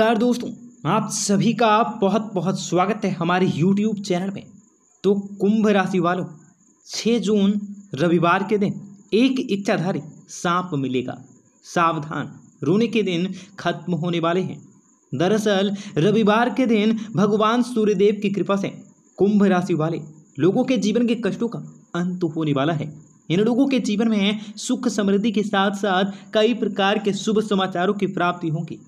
नमस्कार दोस्तों आप सभी का बहुत बहुत स्वागत है हमारे YouTube चैनल में तो कुंभ राशि वालों 6 जून रविवार के दिन एक इच्छाधारी सांप मिलेगा सावधान रोने के दिन खत्म होने वाले हैं दरअसल रविवार के दिन भगवान सूर्यदेव की कृपा से कुंभ राशि वाले लोगों के जीवन के कष्टों का अंत होने वाला है इन लोगों के जीवन में सुख समृद्धि के साथ साथ कई प्रकार के शुभ समाचारों की प्राप्ति होगी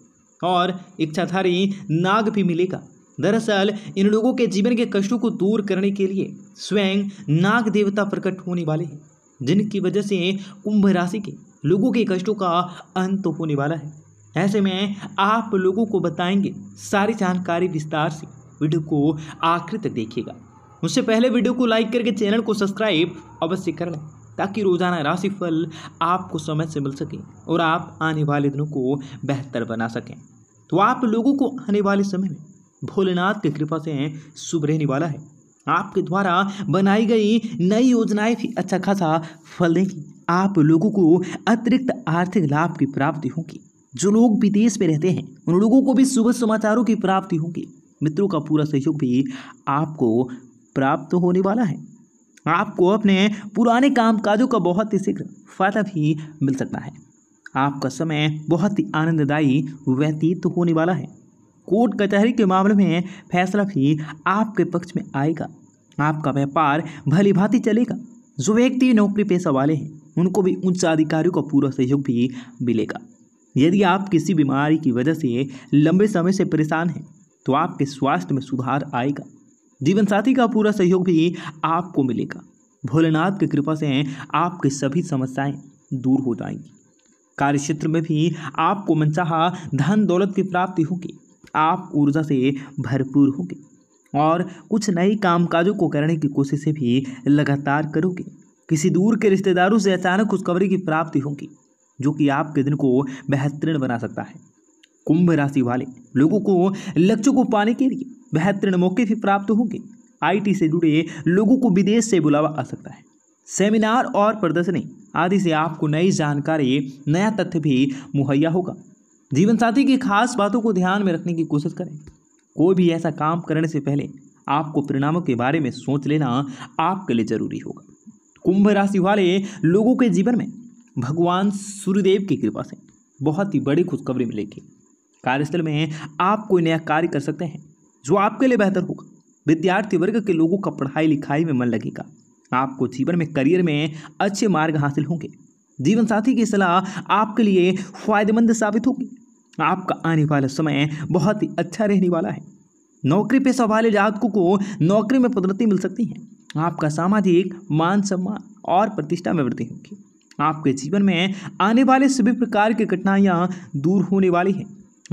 और इच्छाधारी नाग भी मिलेगा दरअसल इन लोगों के जीवन के कष्टों को दूर करने के लिए स्वयं नाग देवता प्रकट होने वाले हैं जिनकी वजह से कुंभ राशि के लोगों के कष्टों का अंत होने वाला है ऐसे में आप लोगों को बताएंगे सारी जानकारी विस्तार से वीडियो को आखिर तक देखिएगा उससे पहले वीडियो को लाइक करके चैनल को सब्सक्राइब अवश्य कर लें ताकि रोज़ाना राशिफल आपको समय से मिल सके और आप आने वाले दिनों को बेहतर बना सकें तो आप लोगों को आने वाले समय में भोलेनाथ की कृपा से शुभ रहने वाला है आपके द्वारा बनाई गई नई योजनाएं भी अच्छा खासा फल देंगी आप लोगों को अतिरिक्त आर्थिक लाभ की प्राप्ति होगी जो लोग विदेश में रहते हैं उन लोगों को भी शुभ समाचारों की प्राप्ति होगी मित्रों का पूरा सहयोग भी आपको प्राप्त होने वाला है आपको अपने पुराने काम काजों का बहुत ही शीघ्र फायदा भी मिल सकता है आपका समय बहुत ही आनंददायी व्यतीत होने वाला है कोर्ट कचहरी के मामले में फैसला भी आपके पक्ष में आएगा आपका व्यापार भली भांति चलेगा जो व्यक्ति नौकरी पेशा वाले हैं उनको भी उच्च अधिकारियों का पूरा सहयोग भी मिलेगा यदि आप किसी बीमारी की वजह से लंबे समय से परेशान हैं तो आपके स्वास्थ्य में सुधार आएगा जीवन साथी का पूरा सहयोग भी आपको मिलेगा भोलेनाथ की कृपा से आपकी सभी समस्याएं दूर हो जाएंगी कार्य क्षेत्र में भी आपको मनचाह धन दौलत की प्राप्ति होगी आप ऊर्जा से भरपूर होंगे और कुछ नए कामकाजों को करने की कोशिश भी लगातार करोगे किसी दूर के रिश्तेदारों से अचानक खुशखबरी की प्राप्ति होगी जो कि आपके दिन को बेहतरीन बना सकता है कुंभ राशि वाले लोगों को लक्ष्य को पाने के लिए बेहतरीन मौके भी प्राप्त होंगे आईटी से जुड़े लोगों को विदेश से बुलावा आ सकता है सेमिनार और प्रदर्शनी आदि से आपको नई जानकारी नया तथ्य भी मुहैया होगा जीवन साथी की खास बातों को ध्यान में रखने की कोशिश करें कोई भी ऐसा काम करने से पहले आपको परिणामों के बारे में सोच लेना आपके लिए जरूरी होगा कुंभ राशि वाले लोगों के जीवन में भगवान सूर्यदेव की कृपा से बहुत ही बड़ी खुशखबरी मिलेगी कार्यस्थल में आप कोई नया कार्य कर सकते हैं जो आपके लिए बेहतर होगा विद्यार्थी वर्ग के लोगों का पढ़ाई लिखाई में मन लगेगा आपको जीवन में करियर में अच्छे मार्ग हासिल होंगे जीवन साथी की सलाह आपके लिए फायदेमंद साबित होगी आपका आने वाला समय बहुत ही अच्छा रहने वाला है नौकरी पेशा वाले जातकों को नौकरी में पदोन्नति मिल सकती है आपका सामाजिक मान सम्मान और प्रतिष्ठा में वृद्धि होगी आपके जीवन में आने वाले सभी प्रकार की कठिनाइयाँ दूर होने वाली हैं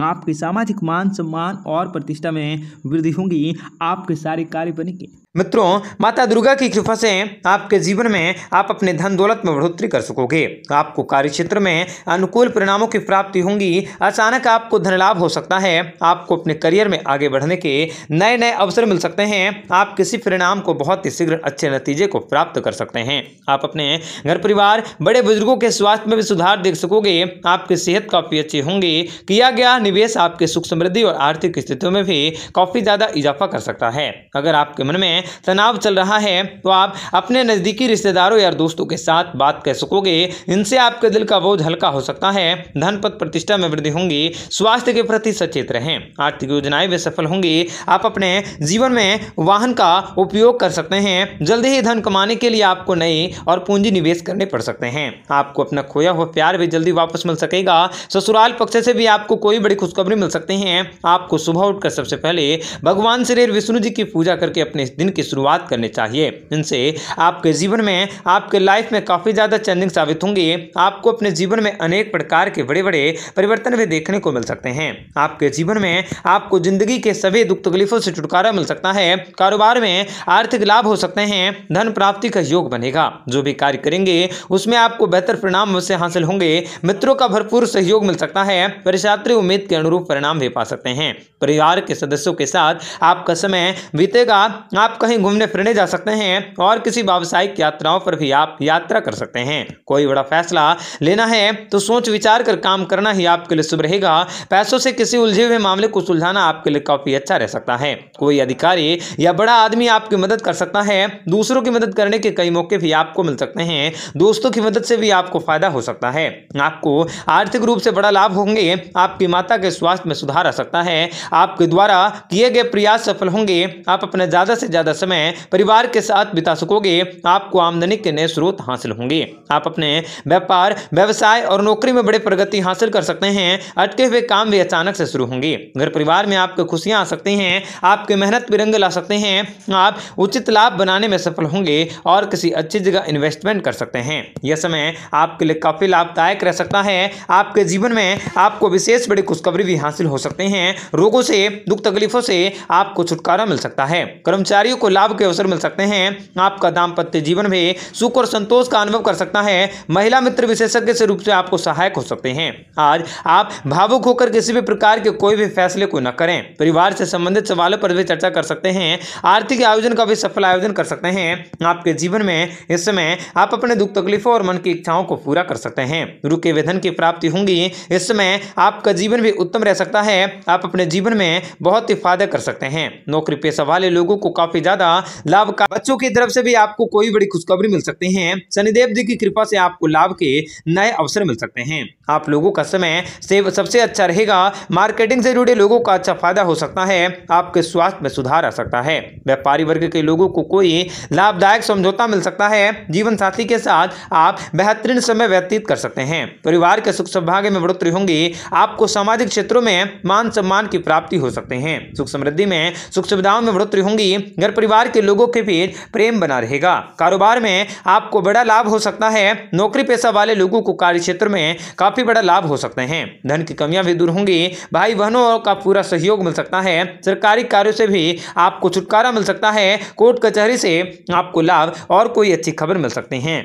आपके सामाजिक मान सम्मान और प्रतिष्ठा में वृद्धि होगी आपके सारे कार्य बनेंगे मित्रों माता दुर्गा की कृपा से आपके जीवन में आप अपने धन दौलत में बढ़ोतरी कर सकोगे आपको कार्य क्षेत्र में अनुकूल परिणामों की प्राप्ति होंगी अचानक आपको धन लाभ हो सकता है आपको अपने करियर में आगे बढ़ने के नए नए अवसर मिल सकते हैं आप किसी परिणाम को बहुत ही शीघ्र अच्छे नतीजे को प्राप्त कर सकते हैं आप अपने घर परिवार बड़े बुजुर्गों के स्वास्थ्य में भी सुधार देख सकोगे आपकी सेहत काफ़ी अच्छी होंगी किया गया निवेश आपके सुख समृद्धि और आर्थिक स्थितियों में भी काफ़ी ज़्यादा इजाफा कर सकता है अगर आपके मन में हैं तनाव चल रहा है तो आप अपने नज़दीकी रिश्तेदारों या दोस्तों के साथ बात कर सकोगे इनसे आपके दिल का बोझ हल्का हो सकता है धन पद प्रतिष्ठा में वृद्धि होंगी स्वास्थ्य के प्रति सचेत रहें आर्थिक योजनाएं भी सफल होंगी आप अपने जीवन में वाहन का उपयोग कर सकते हैं जल्द ही धन कमाने के लिए आपको नई और पूंजी निवेश करने पड़ सकते हैं आपको अपना खोया हुआ प्यार भी जल्दी वापस मिल सकेगा ससुराल पक्ष से भी आपको कोई बड़ी खुशखबरी मिल सकती है आपको सुबह उठकर सबसे पहले भगवान श्री विष्णु जी की पूजा करके अपने दिन दिन की शुरुआत करनी चाहिए इनसे आपके जीवन में आपके लाइफ में काफ़ी ज़्यादा चेंजिंग साबित होंगे आपको अपने जीवन में अनेक प्रकार के बड़े बड़े परिवर्तन भी देखने को मिल सकते हैं आपके जीवन में आपको जिंदगी के सभी दुख तकलीफों से छुटकारा मिल सकता है कारोबार में आर्थिक लाभ हो सकते हैं धन प्राप्ति का योग बनेगा जो भी कार्य करेंगे उसमें आपको बेहतर परिणाम उससे हासिल होंगे मित्रों का भरपूर सहयोग मिल सकता है परिछात्री उम्मीद के अनुरूप परिणाम भी पा सकते हैं परिवार के सदस्यों के साथ आपका समय बीतेगा आप कहीं घूमने फिरने जा सकते हैं और किसी व्यावसायिक यात्राओं पर भी आप यात्रा कर सकते हैं कोई बड़ा फैसला लेना है तो सोच विचार कर काम करना ही आपके लिए शुभ रहेगा पैसों से किसी उलझे हुए मामले को सुलझाना आपके लिए काफी अच्छा रह सकता है कोई अधिकारी या बड़ा आदमी आपकी मदद कर सकता है दूसरों की मदद करने के कई मौके भी आपको मिल सकते हैं दोस्तों की मदद से भी आपको फायदा हो सकता है आपको आर्थिक रूप से बड़ा लाभ होंगे आपकी माता के स्वास्थ्य में सुधार आ सकता है आपके द्वारा किए गए प्रयास सफल होंगे आप अपने ज्यादा से ज्यादा ज़्यादा समय परिवार के साथ बिता सकोगे आपको आमदनी के नए स्रोत हासिल होंगे आप अपने व्यापार व्यवसाय और नौकरी में बड़े प्रगति हासिल कर सकते हैं अटके हुए काम भी अचानक से शुरू होंगे घर परिवार में आपको खुशियां आ सकती हैं आपकी मेहनत भी रंग ला सकते हैं आप उचित लाभ बनाने में सफल होंगे और किसी अच्छी जगह इन्वेस्टमेंट कर सकते हैं यह समय आपके लिए काफ़ी लाभदायक रह सकता है आपके जीवन में आपको विशेष बड़ी खुशखबरी भी हासिल हो सकते हैं रोगों से दुख तकलीफों से आपको छुटकारा मिल सकता है कर्मचारियों को लाभ के अवसर मिल सकते हैं आपका दाम्पत्य जीवन में सुख और संतोष का अनुभव कर सकता है महिला मित्र विशेषज्ञ से रूप से आपको सहायक हो सकते हैं आज आप भावुक होकर किसी भी प्रकार के कोई भी फैसले को न करें परिवार से संबंधित सवालों पर भी चर्चा कर सकते हैं आर्थिक आयोजन का भी सफल आयोजन कर सकते हैं आपके जीवन में इस समय आप अपने दुख तकलीफों और मन की इच्छाओं को पूरा कर सकते हैं रुके वेधन की प्राप्ति होंगी इस समय आपका जीवन भी उत्तम रह सकता है आप अपने जीवन में बहुत ही फायदा कर सकते हैं नौकरी पेशा वाले लोगों को काफी ज्यादा लाभ का बच्चों की तरफ से भी आपको कोई बड़ी खुशखबरी मिल सकती है शनिदेव जी की कृपा से आपको लाभ के नए अवसर मिल सकते हैं आप लोगों का समय सेव सबसे अच्छा रहेगा मार्केटिंग से जुड़े लोगों का अच्छा फायदा हो सकता है आपके स्वास्थ्य में सुधार आ सकता है व्यापारी वर्ग के लोगों को कोई लाभदायक समझौता मिल सकता है जीवन साथी के साथ आप बेहतरीन समय व्यतीत कर सकते हैं परिवार के सुख सौभाग्य में बढ़ोतरी होंगी आपको सामाजिक क्षेत्रों में मान सम्मान की प्राप्ति हो सकते हैं सुख समृद्धि में सुख सुविधाओं में बढ़ोतरी होंगी घर परिवार के लोगों के बीच प्रेम बना रहेगा कारोबार में आपको बड़ा लाभ हो सकता है नौकरी पेशा वाले लोगों को कार्य क्षेत्र में काफी काफ़ी बड़ा लाभ हो सकते हैं धन की कमियां भी दूर होंगी भाई बहनों का पूरा सहयोग मिल सकता है सरकारी कार्यों से भी आपको छुटकारा मिल सकता है कोर्ट कचहरी से आपको लाभ और कोई अच्छी खबर मिल सकती है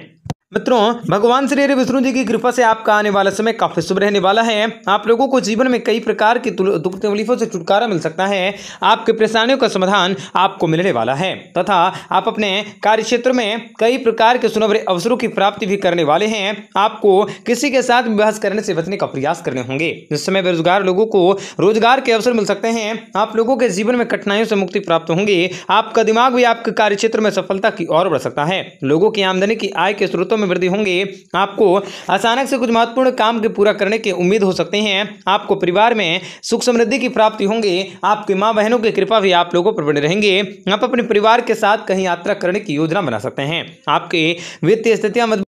मित्रों भगवान श्री हरि विष्णु जी की कृपा से आपका आने वाला समय काफी शुभ रहने वाला है आप लोगों को जीवन में कई प्रकार की दुख तकलीफों से छुटकारा मिल सकता है आपके परेशानियों का समाधान आपको मिलने वाला है तथा आप अपने कार्य क्षेत्र में कई प्रकार के सुनहरे अवसरों की प्राप्ति भी करने वाले हैं आपको किसी के साथ विवाह करने से बचने का प्रयास करने होंगे इस समय बेरोजगार लोगों को रोजगार के अवसर मिल सकते हैं आप लोगों के जीवन में कठिनाइयों से मुक्ति प्राप्त होंगी आपका दिमाग भी आपके कार्य क्षेत्र में सफलता की ओर बढ़ सकता है लोगों की आमदनी की आय के स्रोतों में में वृद्धि होंगे आपको अचानक से कुछ महत्वपूर्ण काम के पूरा करने की उम्मीद हो सकते हैं आपको परिवार में सुख समृद्धि की प्राप्ति होंगी आपकी माँ बहनों की कृपा भी आप लोगों पर बने रहेंगे आप अपने परिवार के साथ कहीं यात्रा करने की योजना बना सकते हैं आपकी वित्तीय स्थितियां